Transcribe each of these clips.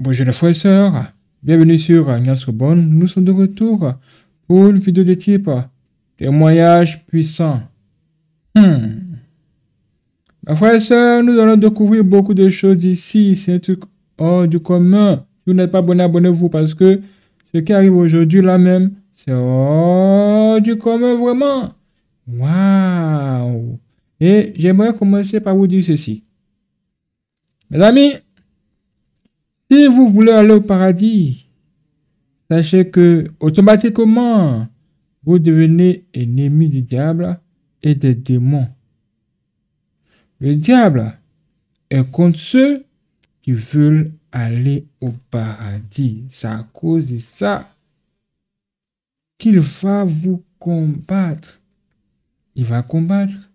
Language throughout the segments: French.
Bonjour les frères et sœurs, bienvenue sur Rebonne, Nous sommes de retour pour une vidéo de type témoignage puissant. Hmm. Mes frères et sœurs, nous allons découvrir beaucoup de choses ici. C'est un truc hors du commun. Si vous n'êtes pas abonné, abonnez-vous parce que ce qui arrive aujourd'hui là même, c'est hors du commun vraiment. Waouh! Et j'aimerais commencer par vous dire ceci. Mes amis, vous voulez aller au paradis, sachez que automatiquement, vous devenez ennemi du diable et des démons. Le diable est contre ceux qui veulent aller au paradis. C'est à cause de ça qu'il va vous combattre. Il va combattre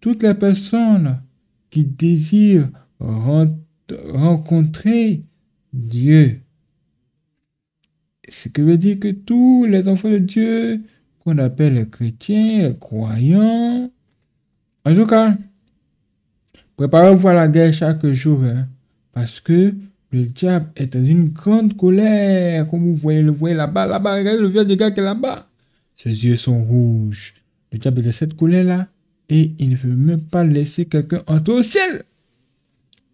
toutes les personnes qui désirent rencontrer Dieu. Ce qui veut dire que tous les enfants de Dieu, qu'on appelle les chrétiens, les croyants, en tout cas, préparez-vous à la guerre chaque jour, hein, parce que le diable est dans une grande colère, comme vous voyez le voyez là-bas, là-bas, regardez le vieux de gars qui est là-bas. Ses yeux sont rouges. Le diable est de cette colère-là, et il ne veut même pas laisser quelqu'un entrer au ciel.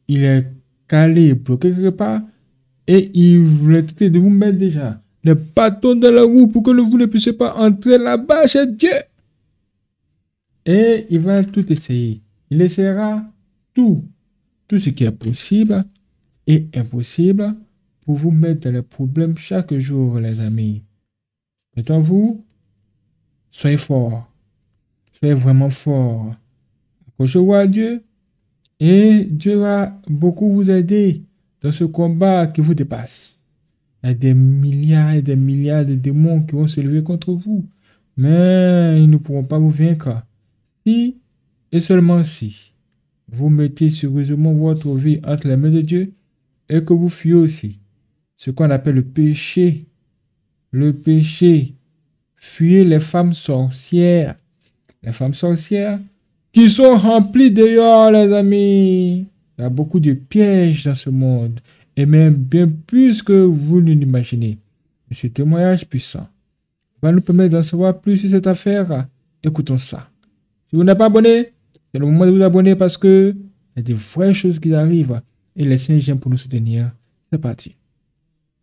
Il est calé, bloqué quelque part, et il voulait tenter de vous mettre déjà le bâtons dans la roue pour que vous ne puissiez pas entrer là-bas chez Dieu. Et il va tout essayer. Il essaiera tout, tout ce qui est possible et impossible pour vous mettre dans les problèmes chaque jour, les amis. Mettons vous, soyez fort. Soyez vraiment fort. Accrochez-vous à Dieu et Dieu va beaucoup vous aider dans ce combat qui vous dépasse, il y a des milliards et des milliards de démons qui vont se lever contre vous. Mais ils ne pourront pas vous vaincre. Si et seulement si vous mettez sérieusement votre vie entre les mains de Dieu et que vous fuyez aussi ce qu'on appelle le péché. Le péché. Fuyez les femmes sorcières. Les femmes sorcières qui sont remplies d'ailleurs, les amis. Il y a beaucoup de pièges dans ce monde, et même bien plus que vous ne l'imaginez. Ce témoignage puissant va nous permettre d'en savoir plus sur cette affaire. Écoutons ça. Si vous n'êtes pas abonné, c'est le moment de vous abonner parce que il y a des vraies choses qui arrivent et les saints pour nous soutenir. C'est parti.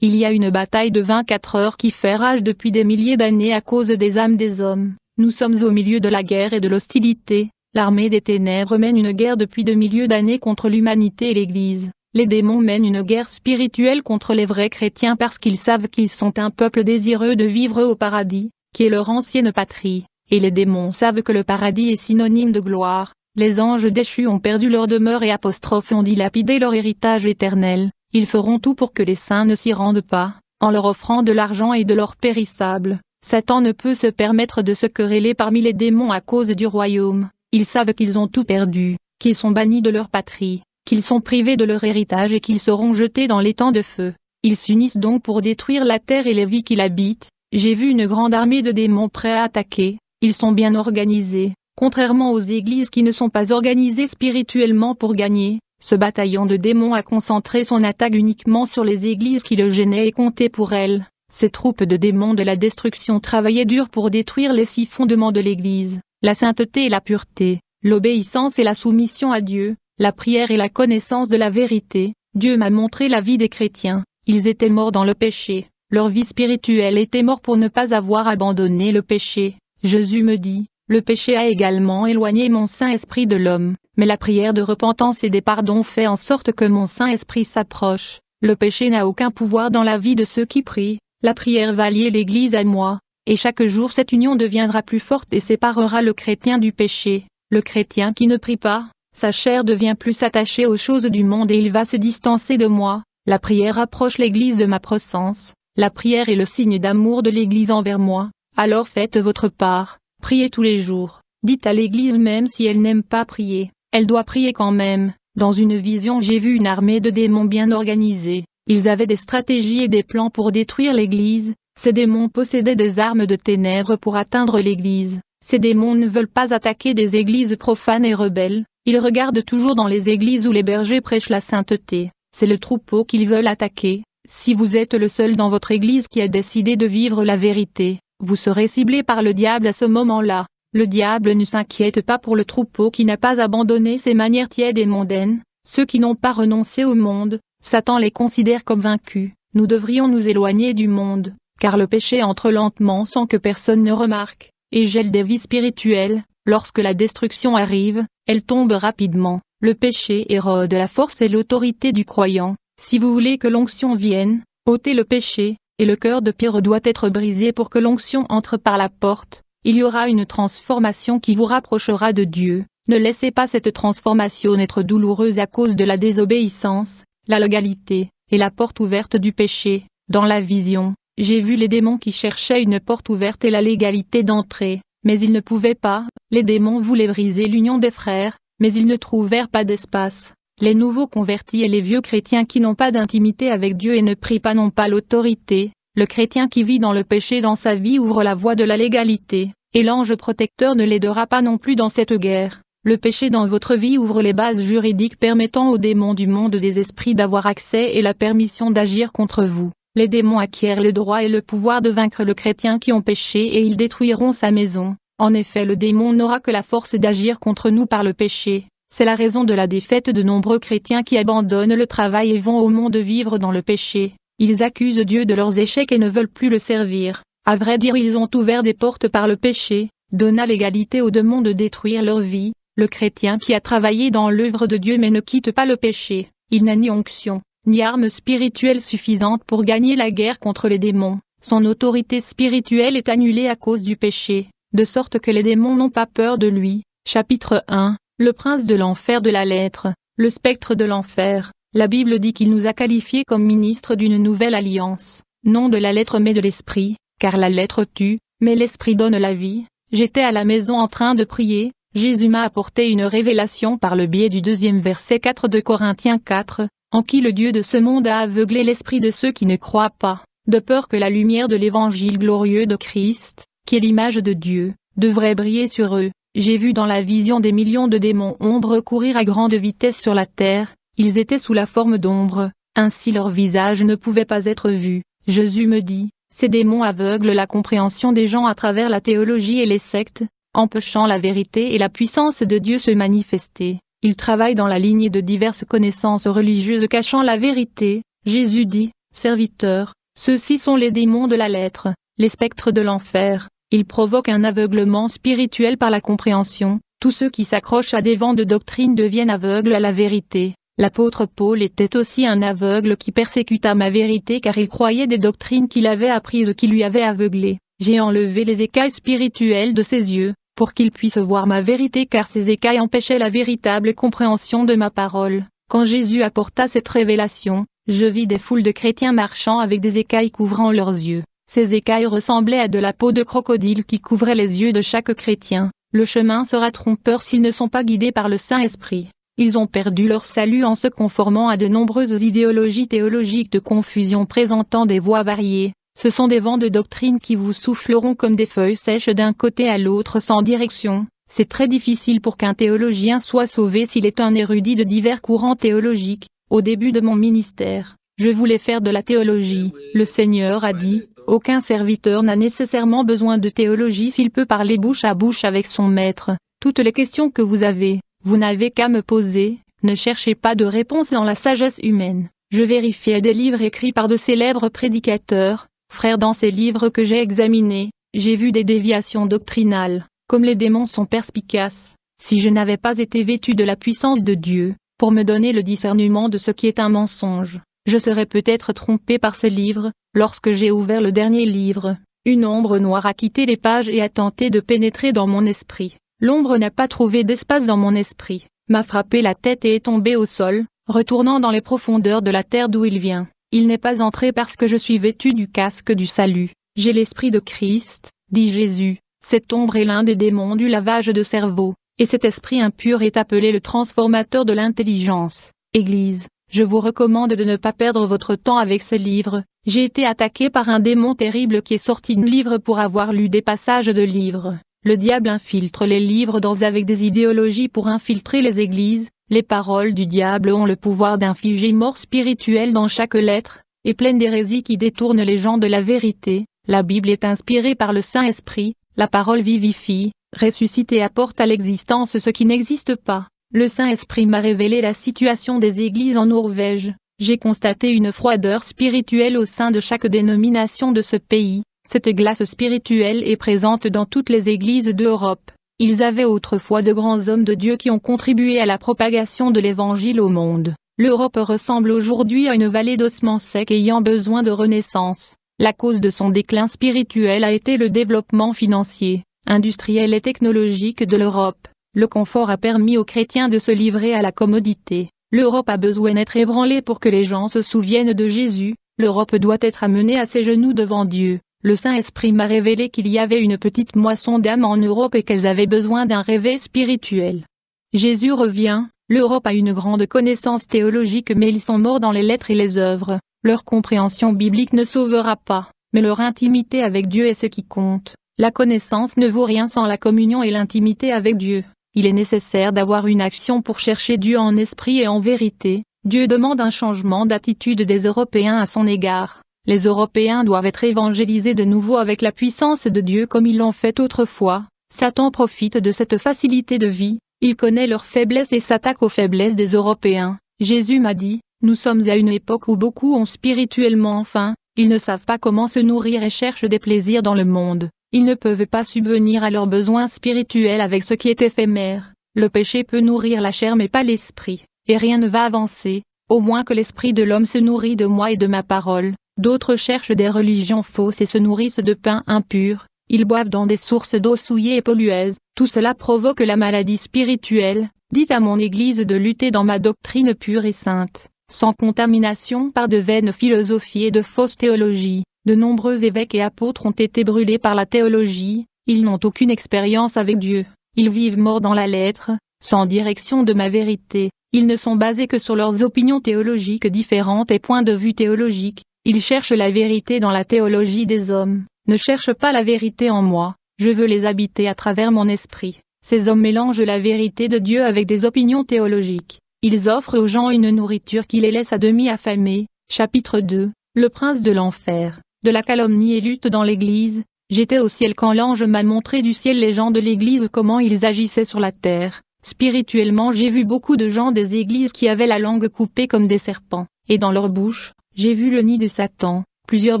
Il y a une bataille de 24 heures qui fait rage depuis des milliers d'années à cause des âmes des hommes. Nous sommes au milieu de la guerre et de l'hostilité. L'armée des ténèbres mène une guerre depuis de milieux d'années contre l'humanité et l'Église. Les démons mènent une guerre spirituelle contre les vrais chrétiens parce qu'ils savent qu'ils sont un peuple désireux de vivre au paradis, qui est leur ancienne patrie. Et les démons savent que le paradis est synonyme de gloire. Les anges déchus ont perdu leur demeure et apostrophe ont dilapidé leur héritage éternel. Ils feront tout pour que les saints ne s'y rendent pas, en leur offrant de l'argent et de l'or périssable. Satan ne peut se permettre de se quereller parmi les démons à cause du royaume. Ils savent qu'ils ont tout perdu, qu'ils sont bannis de leur patrie, qu'ils sont privés de leur héritage et qu'ils seront jetés dans les temps de feu. Ils s'unissent donc pour détruire la terre et les vies qui l'habitent. J'ai vu une grande armée de démons prêts à attaquer. Ils sont bien organisés, contrairement aux églises qui ne sont pas organisées spirituellement pour gagner. Ce bataillon de démons a concentré son attaque uniquement sur les églises qui le gênaient et comptaient pour elles. Ces troupes de démons de la destruction travaillaient dur pour détruire les six fondements de l'église la sainteté et la pureté, l'obéissance et la soumission à Dieu, la prière et la connaissance de la vérité. Dieu m'a montré la vie des chrétiens, ils étaient morts dans le péché, leur vie spirituelle était morte pour ne pas avoir abandonné le péché. Jésus me dit, le péché a également éloigné mon Saint-Esprit de l'homme, mais la prière de repentance et des pardons fait en sorte que mon Saint-Esprit s'approche. Le péché n'a aucun pouvoir dans la vie de ceux qui prient, la prière va lier l'Église à moi, et chaque jour cette union deviendra plus forte et séparera le chrétien du péché. Le chrétien qui ne prie pas, sa chair devient plus attachée aux choses du monde et il va se distancer de moi. La prière approche l'Église de ma présence, la prière est le signe d'amour de l'Église envers moi, alors faites votre part, priez tous les jours, dites à l'Église même si elle n'aime pas prier, elle doit prier quand même. Dans une vision j'ai vu une armée de démons bien organisée, ils avaient des stratégies et des plans pour détruire l'Église, ces démons possédaient des armes de ténèbres pour atteindre l'Église. Ces démons ne veulent pas attaquer des églises profanes et rebelles, ils regardent toujours dans les églises où les bergers prêchent la sainteté. C'est le troupeau qu'ils veulent attaquer. Si vous êtes le seul dans votre église qui a décidé de vivre la vérité, vous serez ciblé par le diable à ce moment-là. Le diable ne s'inquiète pas pour le troupeau qui n'a pas abandonné ses manières tièdes et mondaines, ceux qui n'ont pas renoncé au monde, Satan les considère comme vaincus. Nous devrions nous éloigner du monde car le péché entre lentement sans que personne ne remarque, et gèle des vies spirituelles, lorsque la destruction arrive, elle tombe rapidement, le péché érode la force et l'autorité du croyant, si vous voulez que l'onction vienne, ôtez le péché, et le cœur de pierre doit être brisé pour que l'onction entre par la porte, il y aura une transformation qui vous rapprochera de Dieu, ne laissez pas cette transformation être douloureuse à cause de la désobéissance, la légalité, et la porte ouverte du péché, dans la vision, j'ai vu les démons qui cherchaient une porte ouverte et la légalité d'entrée, mais ils ne pouvaient pas, les démons voulaient briser l'union des frères, mais ils ne trouvèrent pas d'espace. Les nouveaux convertis et les vieux chrétiens qui n'ont pas d'intimité avec Dieu et ne prient pas non pas l'autorité, le chrétien qui vit dans le péché dans sa vie ouvre la voie de la légalité, et l'ange protecteur ne l'aidera pas non plus dans cette guerre. Le péché dans votre vie ouvre les bases juridiques permettant aux démons du monde des esprits d'avoir accès et la permission d'agir contre vous. Les démons acquièrent le droit et le pouvoir de vaincre le chrétien qui ont péché et ils détruiront sa maison. En effet le démon n'aura que la force d'agir contre nous par le péché. C'est la raison de la défaite de nombreux chrétiens qui abandonnent le travail et vont au monde vivre dans le péché. Ils accusent Dieu de leurs échecs et ne veulent plus le servir. À vrai dire ils ont ouvert des portes par le péché, donna l'égalité aux démons de détruire leur vie. Le chrétien qui a travaillé dans l'œuvre de Dieu mais ne quitte pas le péché, il n'a ni onction, ni arme spirituelle suffisante pour gagner la guerre contre les démons. Son autorité spirituelle est annulée à cause du péché, de sorte que les démons n'ont pas peur de lui. Chapitre 1 Le prince de l'enfer de la lettre, le spectre de l'enfer. La Bible dit qu'il nous a qualifiés comme ministres d'une nouvelle alliance, non de la lettre mais de l'esprit, car la lettre tue, mais l'esprit donne la vie. J'étais à la maison en train de prier, Jésus m'a apporté une révélation par le biais du deuxième verset 4 de Corinthiens 4, en qui le Dieu de ce monde a aveuglé l'esprit de ceux qui ne croient pas, de peur que la lumière de l'évangile glorieux de Christ, qui est l'image de Dieu, devrait briller sur eux. J'ai vu dans la vision des millions de démons ombres courir à grande vitesse sur la terre, ils étaient sous la forme d'ombres, ainsi leur visage ne pouvait pas être vu. Jésus me dit, ces démons aveuglent la compréhension des gens à travers la théologie et les sectes, empêchant la vérité et la puissance de Dieu se manifester. Il travaille dans la lignée de diverses connaissances religieuses cachant la vérité. Jésus dit, serviteurs, ceux-ci sont les démons de la lettre, les spectres de l'enfer, ils provoquent un aveuglement spirituel par la compréhension, tous ceux qui s'accrochent à des vents de doctrine deviennent aveugles à la vérité. L'apôtre Paul était aussi un aveugle qui persécuta ma vérité car il croyait des doctrines qu'il avait apprises qui lui avaient aveuglé. J'ai enlevé les écailles spirituelles de ses yeux, pour qu'ils puissent voir ma vérité car ces écailles empêchaient la véritable compréhension de ma parole. Quand Jésus apporta cette révélation, je vis des foules de chrétiens marchant avec des écailles couvrant leurs yeux. Ces écailles ressemblaient à de la peau de crocodile qui couvrait les yeux de chaque chrétien. Le chemin sera trompeur s'ils ne sont pas guidés par le Saint-Esprit. Ils ont perdu leur salut en se conformant à de nombreuses idéologies théologiques de confusion présentant des voies variées, ce sont des vents de doctrine qui vous souffleront comme des feuilles sèches d'un côté à l'autre sans direction. C'est très difficile pour qu'un théologien soit sauvé s'il est un érudit de divers courants théologiques. Au début de mon ministère, je voulais faire de la théologie. Le Seigneur a dit, aucun serviteur n'a nécessairement besoin de théologie s'il peut parler bouche à bouche avec son maître. Toutes les questions que vous avez, vous n'avez qu'à me poser, ne cherchez pas de réponse dans la sagesse humaine. Je vérifiais des livres écrits par de célèbres prédicateurs, Frère dans ces livres que j'ai examinés, j'ai vu des déviations doctrinales, comme les démons sont perspicaces, si je n'avais pas été vêtu de la puissance de Dieu, pour me donner le discernement de ce qui est un mensonge, je serais peut-être trompé par ces livres, lorsque j'ai ouvert le dernier livre, une ombre noire a quitté les pages et a tenté de pénétrer dans mon esprit, l'ombre n'a pas trouvé d'espace dans mon esprit, m'a frappé la tête et est tombé au sol, retournant dans les profondeurs de la terre d'où il vient. Il n'est pas entré parce que je suis vêtu du casque du salut. J'ai l'esprit de Christ, dit Jésus. Cette ombre est l'un des démons du lavage de cerveau, et cet esprit impur est appelé le transformateur de l'intelligence. Église, je vous recommande de ne pas perdre votre temps avec ces livres. J'ai été attaqué par un démon terrible qui est sorti d'un livre pour avoir lu des passages de livres. Le diable infiltre les livres dans avec des idéologies pour infiltrer les églises, les paroles du diable ont le pouvoir d'infliger mort spirituelle dans chaque lettre, et pleine d'hérésies qui détournent les gens de la vérité. La Bible est inspirée par le Saint-Esprit, la parole vivifie, ressuscite et apporte à l'existence ce qui n'existe pas. Le Saint-Esprit m'a révélé la situation des églises en Norvège. J'ai constaté une froideur spirituelle au sein de chaque dénomination de ce pays. Cette glace spirituelle est présente dans toutes les églises d'Europe. Ils avaient autrefois de grands hommes de Dieu qui ont contribué à la propagation de l'Évangile au monde. L'Europe ressemble aujourd'hui à une vallée d'ossements secs ayant besoin de renaissance. La cause de son déclin spirituel a été le développement financier, industriel et technologique de l'Europe. Le confort a permis aux chrétiens de se livrer à la commodité. L'Europe a besoin d'être ébranlée pour que les gens se souviennent de Jésus. L'Europe doit être amenée à ses genoux devant Dieu le Saint-Esprit m'a révélé qu'il y avait une petite moisson d'âmes en Europe et qu'elles avaient besoin d'un réveil spirituel. Jésus revient, l'Europe a une grande connaissance théologique mais ils sont morts dans les lettres et les œuvres, leur compréhension biblique ne sauvera pas, mais leur intimité avec Dieu est ce qui compte. La connaissance ne vaut rien sans la communion et l'intimité avec Dieu. Il est nécessaire d'avoir une action pour chercher Dieu en esprit et en vérité. Dieu demande un changement d'attitude des Européens à son égard les Européens doivent être évangélisés de nouveau avec la puissance de Dieu comme ils l'ont fait autrefois. Satan profite de cette facilité de vie, il connaît leurs faiblesses et s'attaque aux faiblesses des Européens. Jésus m'a dit, nous sommes à une époque où beaucoup ont spirituellement faim, ils ne savent pas comment se nourrir et cherchent des plaisirs dans le monde. Ils ne peuvent pas subvenir à leurs besoins spirituels avec ce qui est éphémère. Le péché peut nourrir la chair mais pas l'esprit, et rien ne va avancer, au moins que l'esprit de l'homme se nourrit de moi et de ma parole. D'autres cherchent des religions fausses et se nourrissent de pain impur, ils boivent dans des sources d'eau souillées et polluées. tout cela provoque la maladie spirituelle, dites à mon Église de lutter dans ma doctrine pure et sainte, sans contamination par de vaines philosophies et de fausses théologies. De nombreux évêques et apôtres ont été brûlés par la théologie, ils n'ont aucune expérience avec Dieu, ils vivent morts dans la lettre, sans direction de ma vérité, ils ne sont basés que sur leurs opinions théologiques différentes et points de vue théologiques, ils cherchent la vérité dans la théologie des hommes. Ne cherchent pas la vérité en moi, je veux les habiter à travers mon esprit. Ces hommes mélangent la vérité de Dieu avec des opinions théologiques. Ils offrent aux gens une nourriture qui les laisse à demi affamés. Chapitre 2 Le prince de l'enfer, de la calomnie et lutte dans l'Église. J'étais au ciel quand l'ange m'a montré du ciel les gens de l'Église comment ils agissaient sur la terre. Spirituellement j'ai vu beaucoup de gens des églises qui avaient la langue coupée comme des serpents, et dans leur bouche, j'ai vu le nid de Satan, plusieurs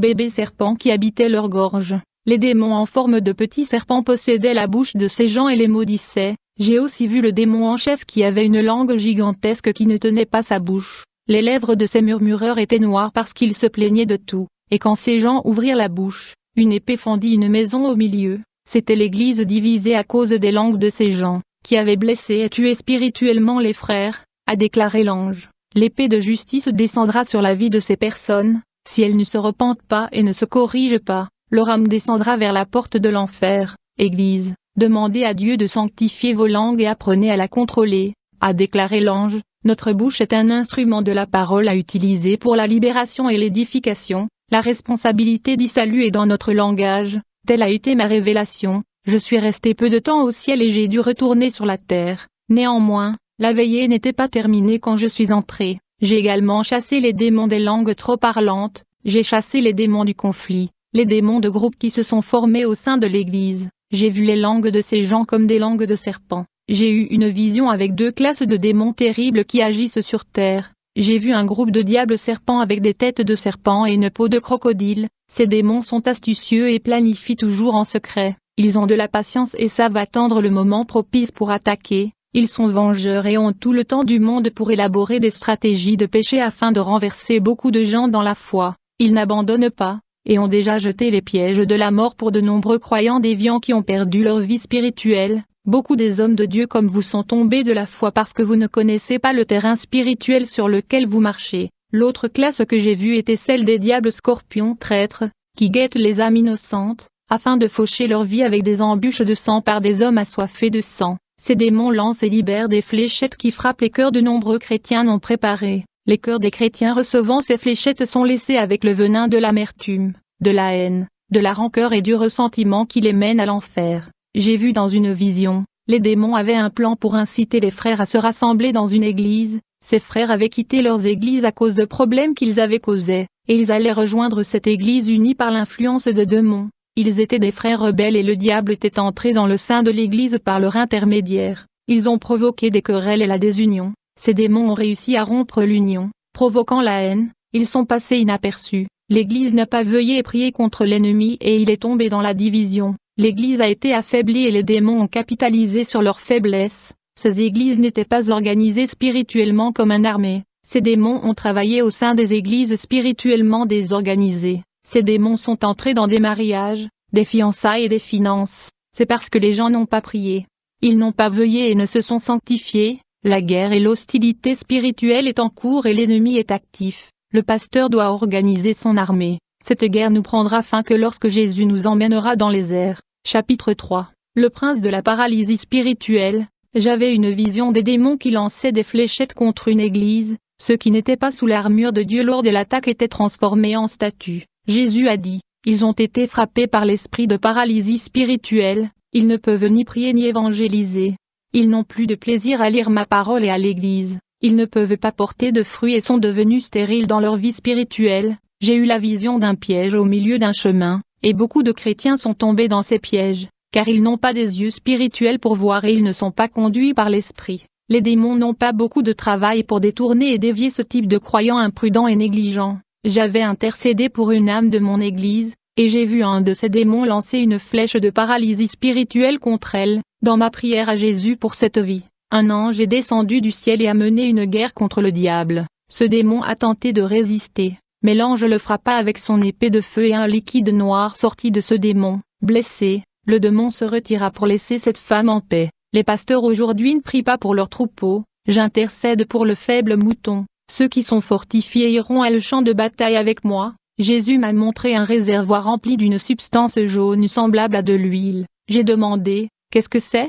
bébés serpents qui habitaient leur gorge. Les démons en forme de petits serpents possédaient la bouche de ces gens et les maudissaient. J'ai aussi vu le démon en chef qui avait une langue gigantesque qui ne tenait pas sa bouche. Les lèvres de ces murmureurs étaient noires parce qu'ils se plaignaient de tout. Et quand ces gens ouvrirent la bouche, une épée fendit une maison au milieu. C'était l'église divisée à cause des langues de ces gens, qui avaient blessé et tué spirituellement les frères, a déclaré l'ange l'épée de justice descendra sur la vie de ces personnes, si elles ne se repentent pas et ne se corrigent pas, leur âme descendra vers la porte de l'enfer. Église, demandez à Dieu de sanctifier vos langues et apprenez à la contrôler, a déclaré l'ange, notre bouche est un instrument de la parole à utiliser pour la libération et l'édification, la responsabilité du salut est dans notre langage, telle a été ma révélation, je suis resté peu de temps au ciel et j'ai dû retourner sur la terre, néanmoins, la veillée n'était pas terminée quand je suis entré. J'ai également chassé les démons des langues trop parlantes, j'ai chassé les démons du conflit, les démons de groupes qui se sont formés au sein de l'Église. J'ai vu les langues de ces gens comme des langues de serpents. J'ai eu une vision avec deux classes de démons terribles qui agissent sur terre. J'ai vu un groupe de diables serpents avec des têtes de serpents et une peau de crocodile. Ces démons sont astucieux et planifient toujours en secret. Ils ont de la patience et savent attendre le moment propice pour attaquer. Ils sont vengeurs et ont tout le temps du monde pour élaborer des stratégies de péché afin de renverser beaucoup de gens dans la foi. Ils n'abandonnent pas, et ont déjà jeté les pièges de la mort pour de nombreux croyants déviants qui ont perdu leur vie spirituelle. Beaucoup des hommes de Dieu comme vous sont tombés de la foi parce que vous ne connaissez pas le terrain spirituel sur lequel vous marchez. L'autre classe que j'ai vue était celle des diables scorpions traîtres, qui guettent les âmes innocentes, afin de faucher leur vie avec des embûches de sang par des hommes assoiffés de sang. Ces démons lancent et libèrent des fléchettes qui frappent les cœurs de nombreux chrétiens non préparés. Les cœurs des chrétiens recevant ces fléchettes sont laissés avec le venin de l'amertume, de la haine, de la rancœur et du ressentiment qui les mène à l'enfer. J'ai vu dans une vision, les démons avaient un plan pour inciter les frères à se rassembler dans une église, ces frères avaient quitté leurs églises à cause de problèmes qu'ils avaient causés, et ils allaient rejoindre cette église unie par l'influence de démons. Ils étaient des frères rebelles et le diable était entré dans le sein de l'Église par leur intermédiaire. Ils ont provoqué des querelles et la désunion. Ces démons ont réussi à rompre l'union, provoquant la haine. Ils sont passés inaperçus. L'Église n'a pas veillé et prié contre l'ennemi et il est tombé dans la division. L'Église a été affaiblie et les démons ont capitalisé sur leur faiblesse. Ces églises n'étaient pas organisées spirituellement comme un armée. Ces démons ont travaillé au sein des églises spirituellement désorganisées. Ces démons sont entrés dans des mariages, des fiançailles et des finances, c'est parce que les gens n'ont pas prié. Ils n'ont pas veillé et ne se sont sanctifiés, la guerre et l'hostilité spirituelle est en cours et l'ennemi est actif. Le pasteur doit organiser son armée. Cette guerre nous prendra fin que lorsque Jésus nous emmènera dans les airs. Chapitre 3 Le prince de la paralysie spirituelle J'avais une vision des démons qui lançaient des fléchettes contre une église. Ceux qui n'étaient pas sous l'armure de Dieu lors de l'attaque étaient transformés en statues. Jésus a dit, ils ont été frappés par l'esprit de paralysie spirituelle, ils ne peuvent ni prier ni évangéliser. Ils n'ont plus de plaisir à lire ma parole et à l'église, ils ne peuvent pas porter de fruits et sont devenus stériles dans leur vie spirituelle. J'ai eu la vision d'un piège au milieu d'un chemin, et beaucoup de chrétiens sont tombés dans ces pièges, car ils n'ont pas des yeux spirituels pour voir et ils ne sont pas conduits par l'esprit. Les démons n'ont pas beaucoup de travail pour détourner et dévier ce type de croyants imprudents et négligents. J'avais intercédé pour une âme de mon Église, et j'ai vu un de ces démons lancer une flèche de paralysie spirituelle contre elle, dans ma prière à Jésus pour cette vie. Un ange est descendu du ciel et a mené une guerre contre le diable. Ce démon a tenté de résister, mais l'ange le frappa avec son épée de feu et un liquide noir sortit de ce démon. Blessé, le démon se retira pour laisser cette femme en paix. Les pasteurs aujourd'hui ne prient pas pour leur troupeau. j'intercède pour le faible mouton. Ceux qui sont fortifiés iront à le champ de bataille avec moi. Jésus m'a montré un réservoir rempli d'une substance jaune semblable à de l'huile. J'ai demandé, qu'est-ce que c'est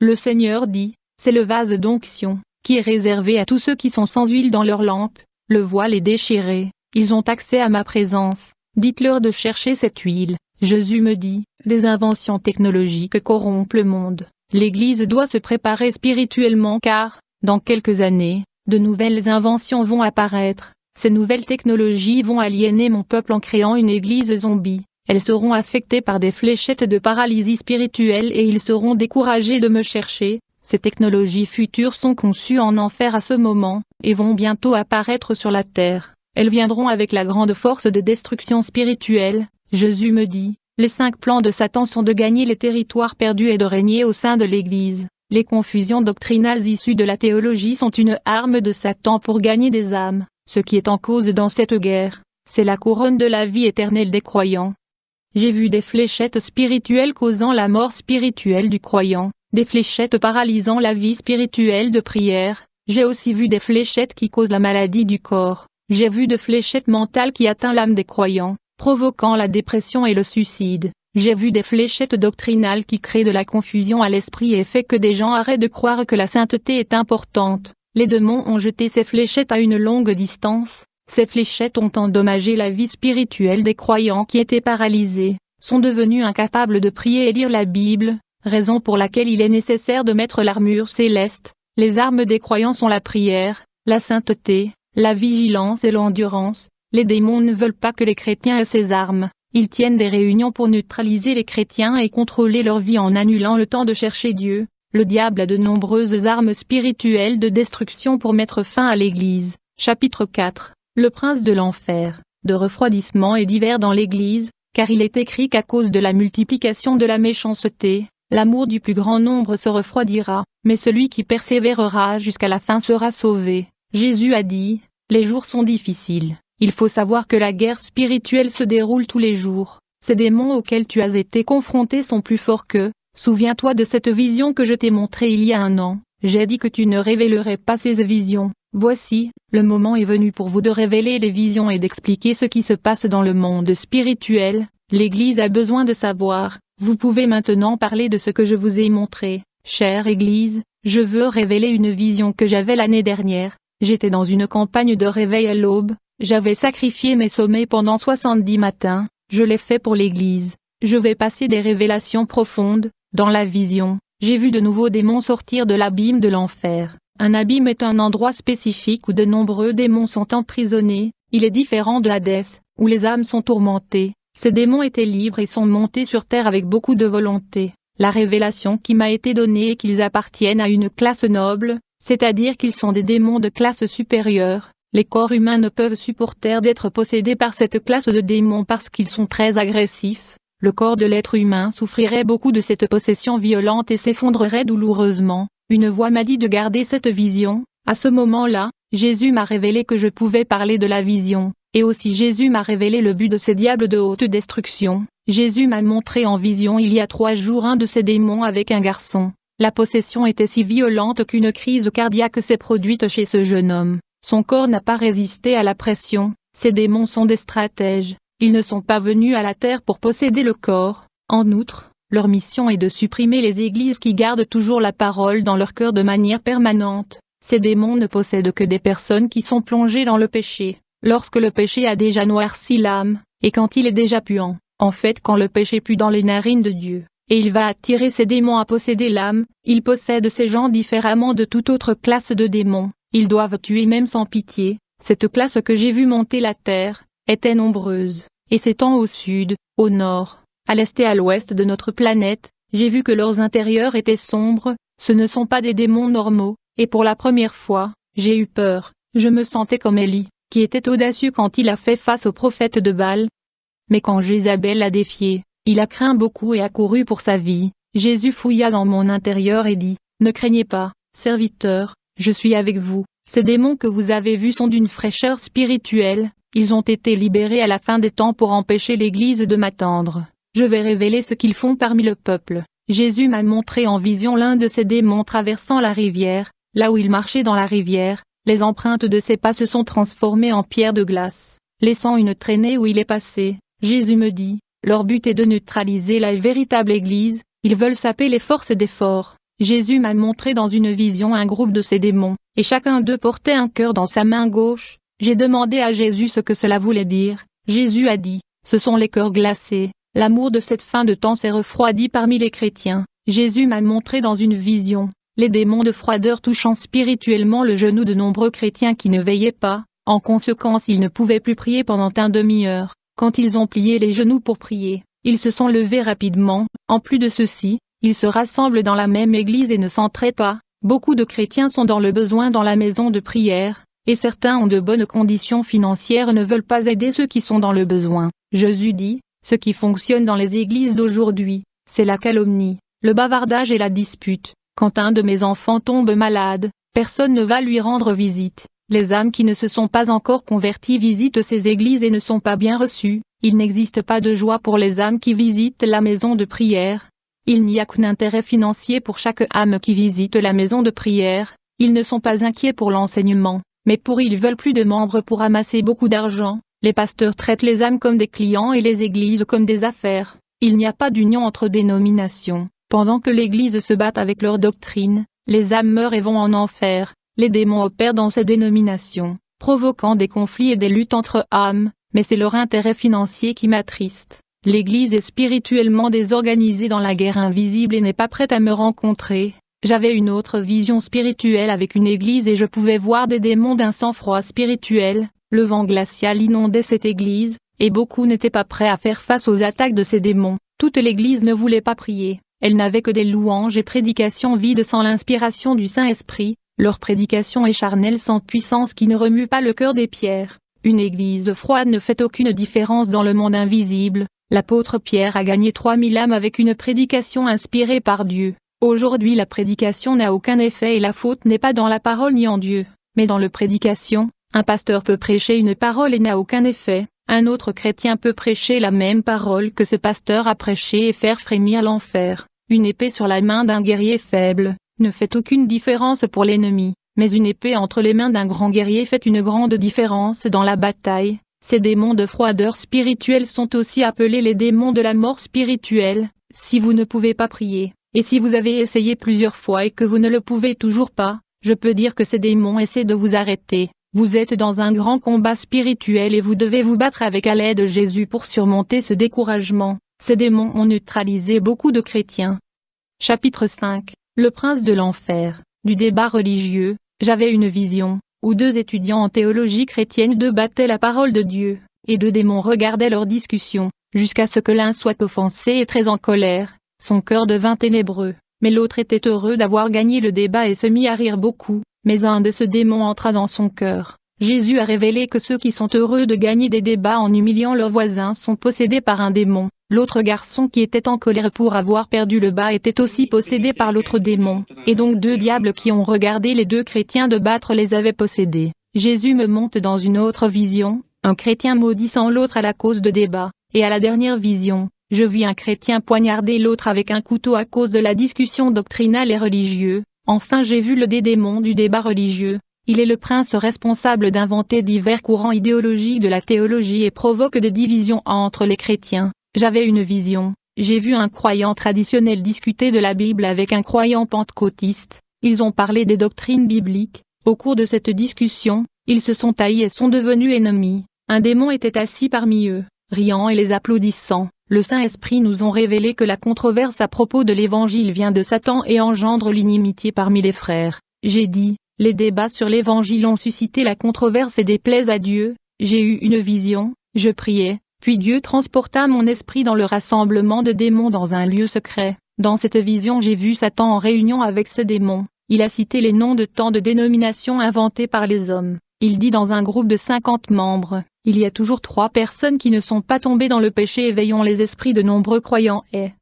Le Seigneur dit, c'est le vase d'onction, qui est réservé à tous ceux qui sont sans huile dans leur lampe. Le voile est déchiré, ils ont accès à ma présence. Dites-leur de chercher cette huile. Jésus me dit, des inventions technologiques corrompent le monde. L'Église doit se préparer spirituellement car, dans quelques années, de nouvelles inventions vont apparaître, ces nouvelles technologies vont aliéner mon peuple en créant une église zombie, elles seront affectées par des fléchettes de paralysie spirituelle et ils seront découragés de me chercher, ces technologies futures sont conçues en enfer à ce moment, et vont bientôt apparaître sur la terre. Elles viendront avec la grande force de destruction spirituelle, Jésus me dit, les cinq plans de Satan sont de gagner les territoires perdus et de régner au sein de l'Église. Les confusions doctrinales issues de la théologie sont une arme de Satan pour gagner des âmes. Ce qui est en cause dans cette guerre, c'est la couronne de la vie éternelle des croyants. J'ai vu des fléchettes spirituelles causant la mort spirituelle du croyant, des fléchettes paralysant la vie spirituelle de prière, j'ai aussi vu des fléchettes qui causent la maladie du corps, j'ai vu de fléchettes mentales qui atteint l'âme des croyants, provoquant la dépression et le suicide. J'ai vu des fléchettes doctrinales qui créent de la confusion à l'esprit et fait que des gens arrêtent de croire que la sainteté est importante. Les démons ont jeté ces fléchettes à une longue distance. Ces fléchettes ont endommagé la vie spirituelle des croyants qui étaient paralysés, sont devenus incapables de prier et lire la Bible, raison pour laquelle il est nécessaire de mettre l'armure céleste. Les armes des croyants sont la prière, la sainteté, la vigilance et l'endurance. Les démons ne veulent pas que les chrétiens aient ces armes. Ils tiennent des réunions pour neutraliser les chrétiens et contrôler leur vie en annulant le temps de chercher Dieu. Le diable a de nombreuses armes spirituelles de destruction pour mettre fin à l'Église. Chapitre 4 Le prince de l'enfer, de refroidissement et d'hiver dans l'Église, car il est écrit qu'à cause de la multiplication de la méchanceté, l'amour du plus grand nombre se refroidira, mais celui qui persévérera jusqu'à la fin sera sauvé. Jésus a dit, les jours sont difficiles, il faut savoir que la guerre spirituelle se déroule tous les jours. Ces démons auxquels tu as été confronté sont plus forts que. Souviens-toi de cette vision que je t'ai montrée il y a un an. J'ai dit que tu ne révélerais pas ces visions. Voici, le moment est venu pour vous de révéler les visions et d'expliquer ce qui se passe dans le monde spirituel. L'Église a besoin de savoir. Vous pouvez maintenant parler de ce que je vous ai montré. Chère Église, je veux révéler une vision que j'avais l'année dernière. J'étais dans une campagne de réveil à l'aube, j'avais sacrifié mes sommets pendant 70 matins, je l'ai fait pour l'Église. Je vais passer des révélations profondes, dans la vision, j'ai vu de nouveaux démons sortir de l'abîme de l'enfer. Un abîme est un endroit spécifique où de nombreux démons sont emprisonnés, il est différent de Hadès, où les âmes sont tourmentées. Ces démons étaient libres et sont montés sur terre avec beaucoup de volonté. La révélation qui m'a été donnée est qu'ils appartiennent à une classe noble, c'est-à-dire qu'ils sont des démons de classe supérieure, les corps humains ne peuvent supporter d'être possédés par cette classe de démons parce qu'ils sont très agressifs, le corps de l'être humain souffrirait beaucoup de cette possession violente et s'effondrerait douloureusement. Une voix m'a dit de garder cette vision, à ce moment-là, Jésus m'a révélé que je pouvais parler de la vision, et aussi Jésus m'a révélé le but de ces diables de haute destruction. Jésus m'a montré en vision il y a trois jours un de ces démons avec un garçon. La possession était si violente qu'une crise cardiaque s'est produite chez ce jeune homme. Son corps n'a pas résisté à la pression, ces démons sont des stratèges, ils ne sont pas venus à la terre pour posséder le corps, en outre, leur mission est de supprimer les églises qui gardent toujours la parole dans leur cœur de manière permanente. Ces démons ne possèdent que des personnes qui sont plongées dans le péché, lorsque le péché a déjà noirci l'âme, et quand il est déjà puant, en fait quand le péché pue dans les narines de Dieu, et il va attirer ces démons à posséder l'âme, il possède ces gens différemment de toute autre classe de démons, ils doivent tuer même sans pitié, cette classe que j'ai vue monter la terre, était nombreuse, et s'étend au sud, au nord, à l'est et à l'ouest de notre planète, j'ai vu que leurs intérieurs étaient sombres, ce ne sont pas des démons normaux, et pour la première fois, j'ai eu peur, je me sentais comme Élie, qui était audacieux quand il a fait face au prophète de Baal. Mais quand Jézabel l'a défié, il a craint beaucoup et a couru pour sa vie, Jésus fouilla dans mon intérieur et dit, Ne craignez pas, serviteur, je suis avec vous. Ces démons que vous avez vus sont d'une fraîcheur spirituelle, ils ont été libérés à la fin des temps pour empêcher l'Église de m'attendre. Je vais révéler ce qu'ils font parmi le peuple. Jésus m'a montré en vision l'un de ces démons traversant la rivière, là où il marchait dans la rivière, les empreintes de ses pas se sont transformées en pierres de glace, laissant une traînée où il est passé. Jésus me dit, leur but est de neutraliser la véritable Église, ils veulent saper les forces des forts. Jésus m'a montré dans une vision un groupe de ces démons, et chacun d'eux portait un cœur dans sa main gauche. J'ai demandé à Jésus ce que cela voulait dire. Jésus a dit, ce sont les cœurs glacés. L'amour de cette fin de temps s'est refroidi parmi les chrétiens. Jésus m'a montré dans une vision, les démons de froideur touchant spirituellement le genou de nombreux chrétiens qui ne veillaient pas, en conséquence ils ne pouvaient plus prier pendant un demi-heure. Quand ils ont plié les genoux pour prier, ils se sont levés rapidement. En plus de ceci, ils se rassemblent dans la même église et ne s'entraident pas. Beaucoup de chrétiens sont dans le besoin dans la maison de prière, et certains ont de bonnes conditions financières et ne veulent pas aider ceux qui sont dans le besoin. Jésus dit, ce qui fonctionne dans les églises d'aujourd'hui, c'est la calomnie, le bavardage et la dispute. Quand un de mes enfants tombe malade, personne ne va lui rendre visite. Les âmes qui ne se sont pas encore converties visitent ces églises et ne sont pas bien reçues. Il n'existe pas de joie pour les âmes qui visitent la maison de prière, il n'y a qu'un intérêt financier pour chaque âme qui visite la maison de prière, ils ne sont pas inquiets pour l'enseignement, mais pour ils veulent plus de membres pour amasser beaucoup d'argent, les pasteurs traitent les âmes comme des clients et les églises comme des affaires, il n'y a pas d'union entre dénominations, pendant que l'église se bat avec leur doctrine, les âmes meurent et vont en enfer, les démons opèrent dans ces dénominations, provoquant des conflits et des luttes entre âmes, mais c'est leur intérêt financier qui m'attriste. L'Église est spirituellement désorganisée dans la guerre invisible et n'est pas prête à me rencontrer. J'avais une autre vision spirituelle avec une église et je pouvais voir des démons d'un sang-froid spirituel, le vent glacial inondait cette église, et beaucoup n'étaient pas prêts à faire face aux attaques de ces démons, toute l'église ne voulait pas prier, elle n'avait que des louanges et prédications vides sans l'inspiration du Saint-Esprit, leur prédication est charnelle sans puissance qui ne remue pas le cœur des pierres, une église froide ne fait aucune différence dans le monde invisible, L'apôtre Pierre a gagné 3000 âmes avec une prédication inspirée par Dieu. Aujourd'hui la prédication n'a aucun effet et la faute n'est pas dans la parole ni en Dieu, mais dans le prédication. Un pasteur peut prêcher une parole et n'a aucun effet. Un autre chrétien peut prêcher la même parole que ce pasteur a prêché et faire frémir l'enfer. Une épée sur la main d'un guerrier faible ne fait aucune différence pour l'ennemi, mais une épée entre les mains d'un grand guerrier fait une grande différence dans la bataille. Ces démons de froideur spirituelle sont aussi appelés les démons de la mort spirituelle, si vous ne pouvez pas prier, et si vous avez essayé plusieurs fois et que vous ne le pouvez toujours pas, je peux dire que ces démons essaient de vous arrêter. Vous êtes dans un grand combat spirituel et vous devez vous battre avec à l'aide de Jésus pour surmonter ce découragement. Ces démons ont neutralisé beaucoup de chrétiens. Chapitre 5 Le prince de l'enfer, du débat religieux, j'avais une vision, où deux étudiants en théologie chrétienne débattaient la parole de Dieu, et deux démons regardaient leur discussion, jusqu'à ce que l'un soit offensé et très en colère, son cœur devint ténébreux, mais l'autre était heureux d'avoir gagné le débat et se mit à rire beaucoup, mais un de ce démons entra dans son cœur. Jésus a révélé que ceux qui sont heureux de gagner des débats en humiliant leurs voisins sont possédés par un démon. L'autre garçon qui était en colère pour avoir perdu le bas était aussi possédé par l'autre démon, et donc deux diables qui ont regardé les deux chrétiens de battre les avaient possédés. Jésus me monte dans une autre vision, un chrétien maudissant l'autre à la cause de débat. et à la dernière vision, je vis un chrétien poignarder l'autre avec un couteau à cause de la discussion doctrinale et religieuse, enfin j'ai vu le démon du débat religieux, il est le prince responsable d'inventer divers courants idéologiques de la théologie et provoque des divisions entre les chrétiens. J'avais une vision, j'ai vu un croyant traditionnel discuter de la Bible avec un croyant pentecôtiste, ils ont parlé des doctrines bibliques, au cours de cette discussion, ils se sont taillés et sont devenus ennemis, un démon était assis parmi eux, riant et les applaudissant, le Saint-Esprit nous ont révélé que la controverse à propos de l'Évangile vient de Satan et engendre l'inimitié parmi les frères, j'ai dit, les débats sur l'Évangile ont suscité la controverse et déplaise à Dieu, j'ai eu une vision, je priais, puis Dieu transporta mon esprit dans le rassemblement de démons dans un lieu secret. Dans cette vision j'ai vu Satan en réunion avec ces démons. Il a cité les noms de tant de dénominations inventées par les hommes. Il dit dans un groupe de 50 membres, il y a toujours trois personnes qui ne sont pas tombées dans le péché veillons les esprits de nombreux croyants et,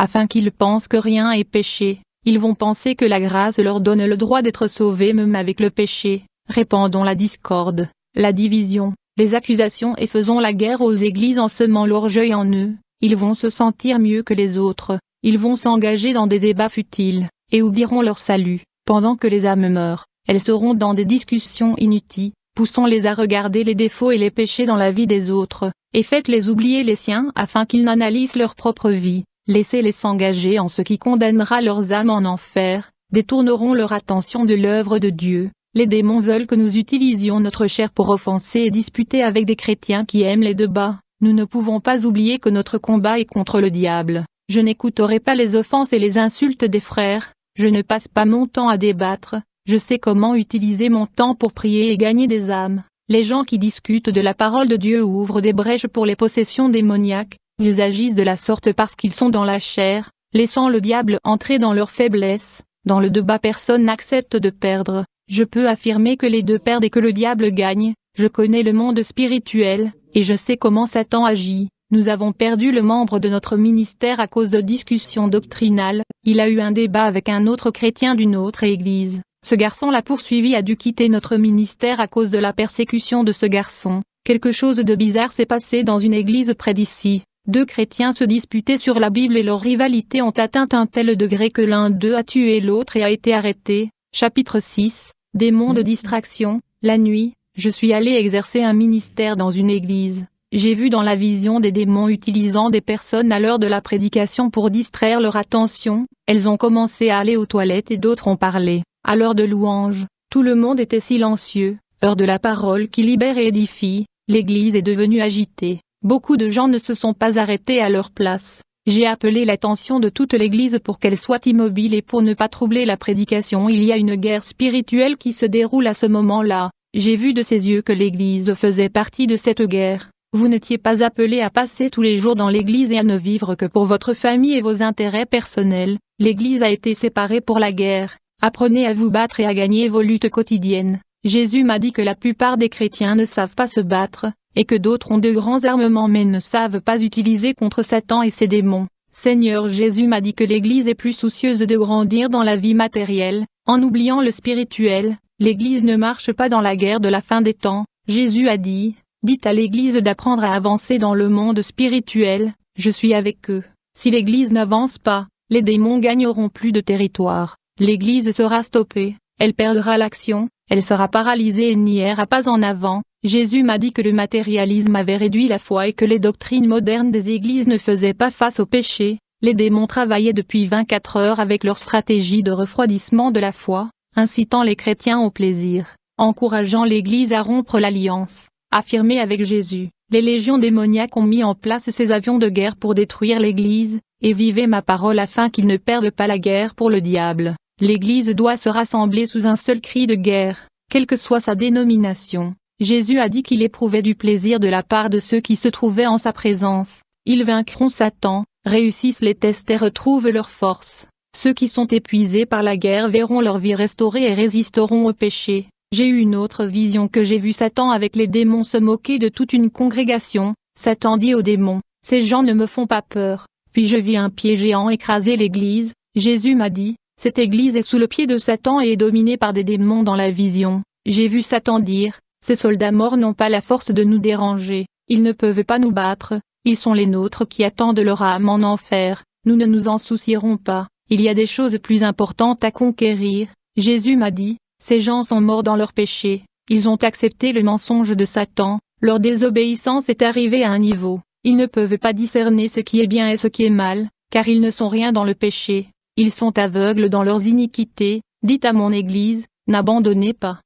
afin qu'ils pensent que rien est péché, ils vont penser que la grâce leur donne le droit d'être sauvés même avec le péché, répandons la discorde, la division, les accusations et faisons la guerre aux églises en semant l'orgueil en eux, ils vont se sentir mieux que les autres, ils vont s'engager dans des débats futiles, et oublieront leur salut, pendant que les âmes meurent, elles seront dans des discussions inutiles, poussons-les à regarder les défauts et les péchés dans la vie des autres, et faites-les oublier les siens afin qu'ils n'analysent leur propre vie, laissez-les s'engager en ce qui condamnera leurs âmes en enfer, détourneront leur attention de l'œuvre de Dieu, les démons veulent que nous utilisions notre chair pour offenser et disputer avec des chrétiens qui aiment les débats. Nous ne pouvons pas oublier que notre combat est contre le diable. Je n'écouterai pas les offenses et les insultes des frères. Je ne passe pas mon temps à débattre. Je sais comment utiliser mon temps pour prier et gagner des âmes. Les gens qui discutent de la parole de Dieu ouvrent des brèches pour les possessions démoniaques. Ils agissent de la sorte parce qu'ils sont dans la chair, laissant le diable entrer dans leur faiblesse. Dans le débat personne n'accepte de perdre. Je peux affirmer que les deux perdent et que le diable gagne, je connais le monde spirituel, et je sais comment Satan agit. Nous avons perdu le membre de notre ministère à cause de discussions doctrinales, il a eu un débat avec un autre chrétien d'une autre église. Ce garçon l'a poursuivi a dû quitter notre ministère à cause de la persécution de ce garçon. Quelque chose de bizarre s'est passé dans une église près d'ici. Deux chrétiens se disputaient sur la Bible et leur rivalité ont atteint un tel degré que l'un d'eux a tué l'autre et a été arrêté. Chapitre 6 démons de mm. distraction, la nuit, je suis allé exercer un ministère dans une église. J'ai vu dans la vision des démons utilisant des personnes à l'heure de la prédication pour distraire leur attention, elles ont commencé à aller aux toilettes et d'autres ont parlé. À l'heure de louange, tout le monde était silencieux, heure de la parole qui libère et édifie, l'église est devenue agitée. Beaucoup de gens ne se sont pas arrêtés à leur place. J'ai appelé l'attention de toute l'Église pour qu'elle soit immobile et pour ne pas troubler la prédication. Il y a une guerre spirituelle qui se déroule à ce moment-là. J'ai vu de ses yeux que l'Église faisait partie de cette guerre. Vous n'étiez pas appelé à passer tous les jours dans l'Église et à ne vivre que pour votre famille et vos intérêts personnels. L'Église a été séparée pour la guerre. Apprenez à vous battre et à gagner vos luttes quotidiennes. Jésus m'a dit que la plupart des chrétiens ne savent pas se battre, et que d'autres ont de grands armements mais ne savent pas utiliser contre Satan et ses démons. Seigneur Jésus m'a dit que l'Église est plus soucieuse de grandir dans la vie matérielle, en oubliant le spirituel, l'Église ne marche pas dans la guerre de la fin des temps, Jésus a dit, dites à l'Église d'apprendre à avancer dans le monde spirituel, je suis avec eux. Si l'Église n'avance pas, les démons gagneront plus de territoire, l'Église sera stoppée, elle perdra l'action, elle sera paralysée et n'ira pas en avant, Jésus m'a dit que le matérialisme avait réduit la foi et que les doctrines modernes des églises ne faisaient pas face au péché, les démons travaillaient depuis 24 heures avec leur stratégie de refroidissement de la foi, incitant les chrétiens au plaisir, encourageant l'Église à rompre l'alliance, affirmé avec Jésus. Les légions démoniaques ont mis en place ces avions de guerre pour détruire l'Église, et vivez ma parole afin qu'ils ne perdent pas la guerre pour le diable. L'Église doit se rassembler sous un seul cri de guerre, quelle que soit sa dénomination. Jésus a dit qu'il éprouvait du plaisir de la part de ceux qui se trouvaient en sa présence. Ils vaincront Satan, réussissent les tests et retrouvent leur force. Ceux qui sont épuisés par la guerre verront leur vie restaurée et résisteront au péché. J'ai eu une autre vision que j'ai vu Satan avec les démons se moquer de toute une congrégation. Satan dit aux démons, ces gens ne me font pas peur. Puis je vis un pied géant écraser l'église. Jésus m'a dit, cette église est sous le pied de Satan et est dominée par des démons dans la vision. J'ai vu Satan dire, ces soldats morts n'ont pas la force de nous déranger, ils ne peuvent pas nous battre, ils sont les nôtres qui attendent leur âme en enfer, nous ne nous en soucierons pas, il y a des choses plus importantes à conquérir, Jésus m'a dit, ces gens sont morts dans leur péché, ils ont accepté le mensonge de Satan, leur désobéissance est arrivée à un niveau, ils ne peuvent pas discerner ce qui est bien et ce qui est mal, car ils ne sont rien dans le péché, ils sont aveugles dans leurs iniquités, dites à mon Église, n'abandonnez pas.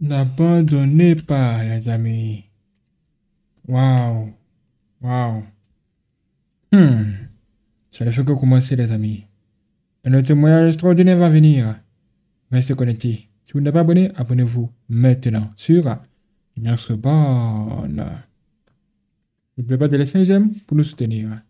N'abandonnez pas, les amis. Waouh. Waouh. Ça ne fait que commencer, les amis. Un autre témoignage extraordinaire va venir. Restez connectés. Si vous n'êtes pas abonné, abonnez-vous maintenant sur Ignace ne N'oubliez pas de laisser un j'aime pour nous soutenir.